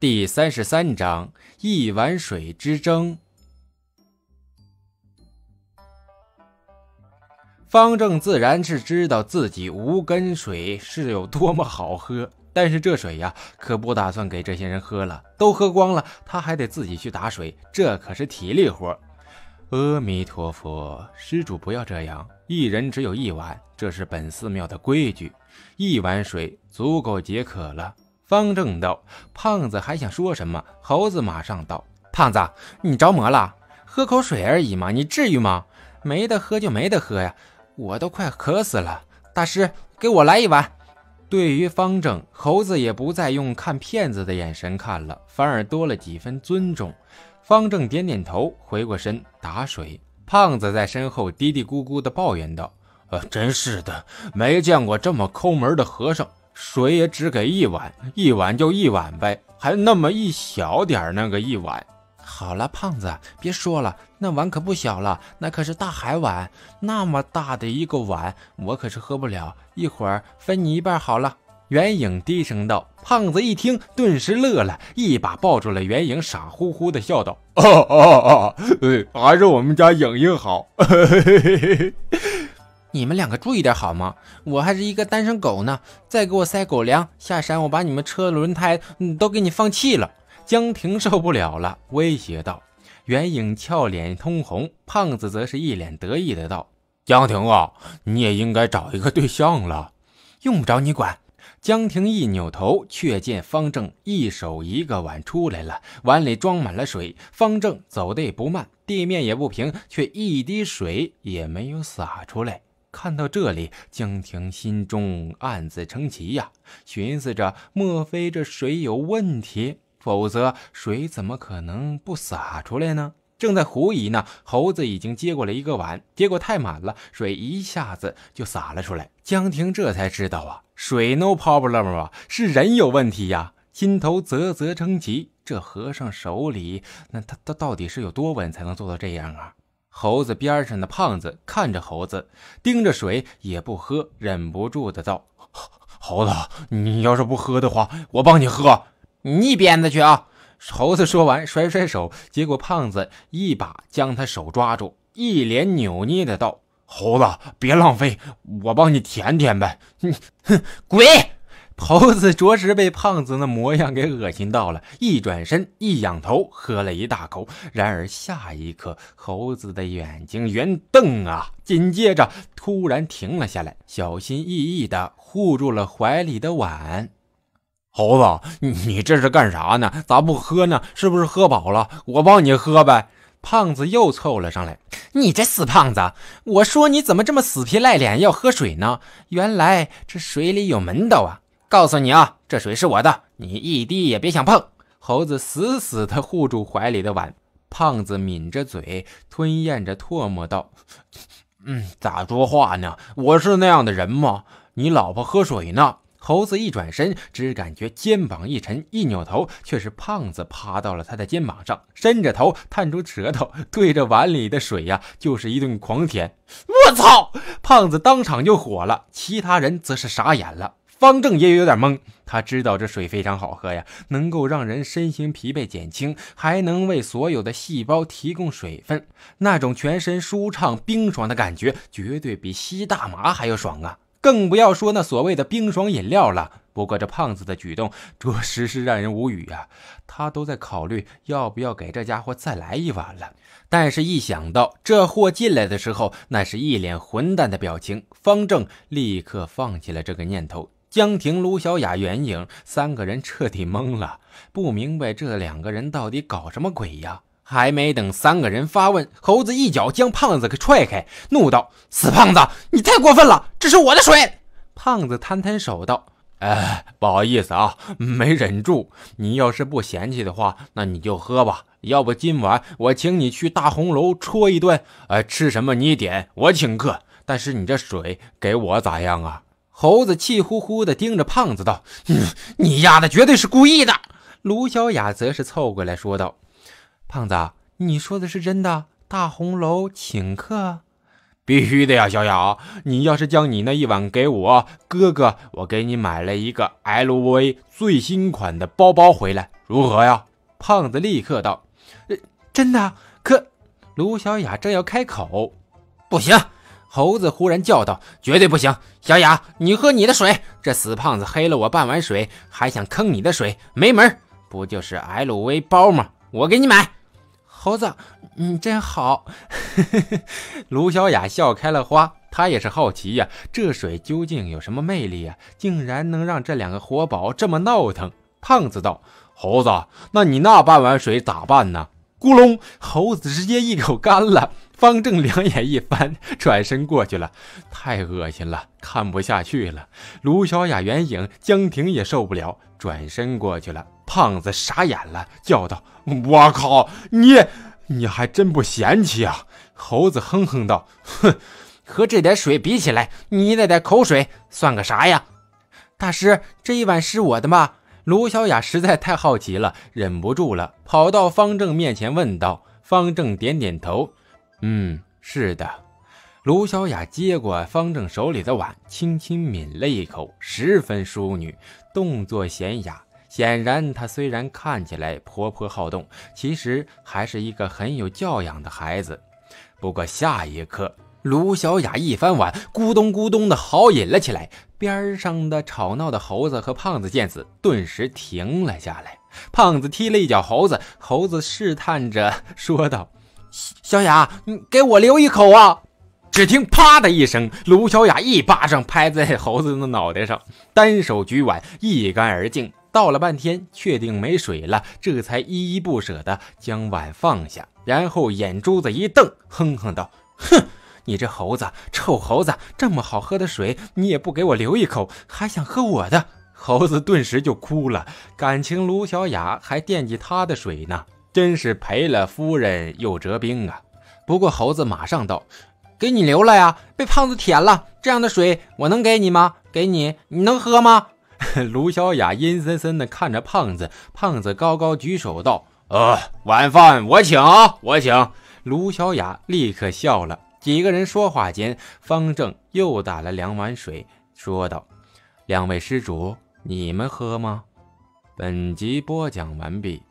第三十三章一碗水之争。方正自然是知道自己无根水是有多么好喝，但是这水呀，可不打算给这些人喝了。都喝光了，他还得自己去打水，这可是体力活。阿弥陀佛，施主不要这样，一人只有一碗，这是本寺庙的规矩。一碗水足够解渴了。方正道，胖子还想说什么？猴子马上道：“胖子，你着魔了？喝口水而已嘛，你至于吗？没得喝就没得喝呀，我都快渴死了！大师，给我来一碗。”对于方正，猴子也不再用看骗子的眼神看了，反而多了几分尊重。方正点点头，回过身打水。胖子在身后嘀嘀咕咕的抱怨道：“呃，真是的，没见过这么抠门的和尚。”水也只给一碗，一碗就一碗呗，还那么一小点儿那个一碗。好了，胖子，别说了，那碗可不小了，那可是大海碗，那么大的一个碗，我可是喝不了。一会儿分你一半好了。袁影低声道。胖子一听，顿时乐了，一把抱住了袁影，傻乎乎的笑道：“啊啊啊，还是我们家影影好。” 你们两个注意点好吗？我还是一个单身狗呢！再给我塞狗粮，下山我把你们车轮胎都给你放气了。江婷受不了了，威胁道。袁颖俏脸通红，胖子则是一脸得意的道：“江婷啊，你也应该找一个对象了，用不着你管。”江婷一扭头，却见方正一手一个碗出来了，碗里装满了水。方正走得也不慢，地面也不平，却一滴水也没有洒出来。看到这里，江婷心中暗自称奇呀，寻思着莫非这水有问题？否则水怎么可能不洒出来呢？正在狐疑呢，猴子已经接过了一个碗，结果太满了，水一下子就洒了出来。江婷这才知道啊，水 no problem 啊，是人有问题呀，心头啧啧称奇。这和尚手里，那他他到底是有多稳才能做到这样啊？猴子边上的胖子看着猴子，盯着水也不喝，忍不住的道：“猴子，你要是不喝的话，我帮你喝。你一鞭子去啊！”猴子说完甩甩手，结果胖子一把将他手抓住，一脸扭捏的道：“猴子，别浪费，我帮你舔舔呗。”哼哼，滚！猴子着实被胖子那模样给恶心到了，一转身，一仰头，喝了一大口。然而下一刻，猴子的眼睛圆瞪啊，紧接着突然停了下来，小心翼翼地护住了怀里的碗。猴子，你这是干啥呢？咋不喝呢？是不是喝饱了？我帮你喝呗。胖子又凑了上来。你这死胖子，我说你怎么这么死皮赖脸要喝水呢？原来这水里有门道啊！告诉你啊，这水是我的，你一滴也别想碰！猴子死死地护住怀里的碗。胖子抿着嘴，吞咽着唾沫道：“嗯，咋说话呢？我是那样的人吗？你老婆喝水呢？”猴子一转身，只感觉肩膀一沉，一扭头，却是胖子趴到了他的肩膀上，伸着头，探出舌头，对着碗里的水呀，就是一顿狂舔。我操！胖子当场就火了，其他人则是傻眼了。方正也有点懵，他知道这水非常好喝呀，能够让人身心疲惫减轻，还能为所有的细胞提供水分。那种全身舒畅、冰爽的感觉，绝对比吸大麻还要爽啊！更不要说那所谓的冰爽饮料了。不过这胖子的举动，着实是让人无语啊。他都在考虑要不要给这家伙再来一碗了，但是一想到这货进来的时候那是一脸混蛋的表情，方正立刻放弃了这个念头。江婷、卢小雅、袁颖三个人彻底懵了，不明白这两个人到底搞什么鬼呀！还没等三个人发问，猴子一脚将胖子给踹开，怒道：“死胖子，你太过分了！这是我的水。”胖子摊摊手道：“哎，不好意思啊，没忍住。你要是不嫌弃的话，那你就喝吧。要不今晚我请你去大红楼戳一顿？哎，吃什么你点，我请客。但是你这水给我咋样啊？”猴子气呼呼地盯着胖子道：“你丫的绝对是故意的！”卢小雅则是凑过来说道：“胖子，你说的是真的？大红楼请客，必须的呀！小雅，你要是将你那一碗给我哥哥，我给你买了一个 LV 最新款的包包回来，如何呀？”胖子立刻道：“真的？可……”卢小雅正要开口，不行。猴子忽然叫道：“绝对不行！小雅，你喝你的水。这死胖子黑了我半碗水，还想坑你的水，没门！不就是 LV 包吗？我给你买。”猴子，你真好！卢小雅笑开了花。她也是好奇呀，这水究竟有什么魅力呀？竟然能让这两个活宝这么闹腾？胖子道：“猴子，那你那半碗水咋办呢？”咕隆！猴子直接一口干了。方正两眼一翻，转身过去了。太恶心了，看不下去了。卢小雅、袁影、江婷也受不了，转身过去了。胖子傻眼了，叫道：“我靠！你你还真不嫌弃啊！”猴子哼哼道：“哼，和 这点水比起来，你那点口水算个啥呀？”大师，这一碗是我的吗？卢小雅实在太好奇了，忍不住了，跑到方正面前问道：“方正点点头，嗯，是的。”卢小雅接过方正手里的碗，轻轻抿了一口，十分淑女，动作娴雅。显然，她虽然看起来活泼好动，其实还是一个很有教养的孩子。不过下一刻，卢小雅一翻碗，咕咚咕咚的豪饮了起来。边上的吵闹的猴子和胖子见此，顿时停了下来。胖子踢了一脚猴子，猴子试探着说道：“小雅，你给我留一口啊！”只听啪的一声，卢小雅一巴掌拍在猴子的脑袋上，单手举碗一干而净。倒了半天，确定没水了，这才依依不舍地将碗放下，然后眼珠子一瞪，哼哼道：“哼！”你这猴子，臭猴子！这么好喝的水，你也不给我留一口，还想喝我的？猴子顿时就哭了。感情卢小雅还惦记他的水呢，真是赔了夫人又折兵啊！不过猴子马上道：“给你留了呀，被胖子舔了。这样的水我能给你吗？给你，你能喝吗？” 卢小雅阴森森地看着胖子，胖子高高举手道：“呃，晚饭我请，我请。”卢小雅立刻笑了。几个人说话间，方正又打了两碗水，说道：“两位施主，你们喝吗？”本集播讲完毕。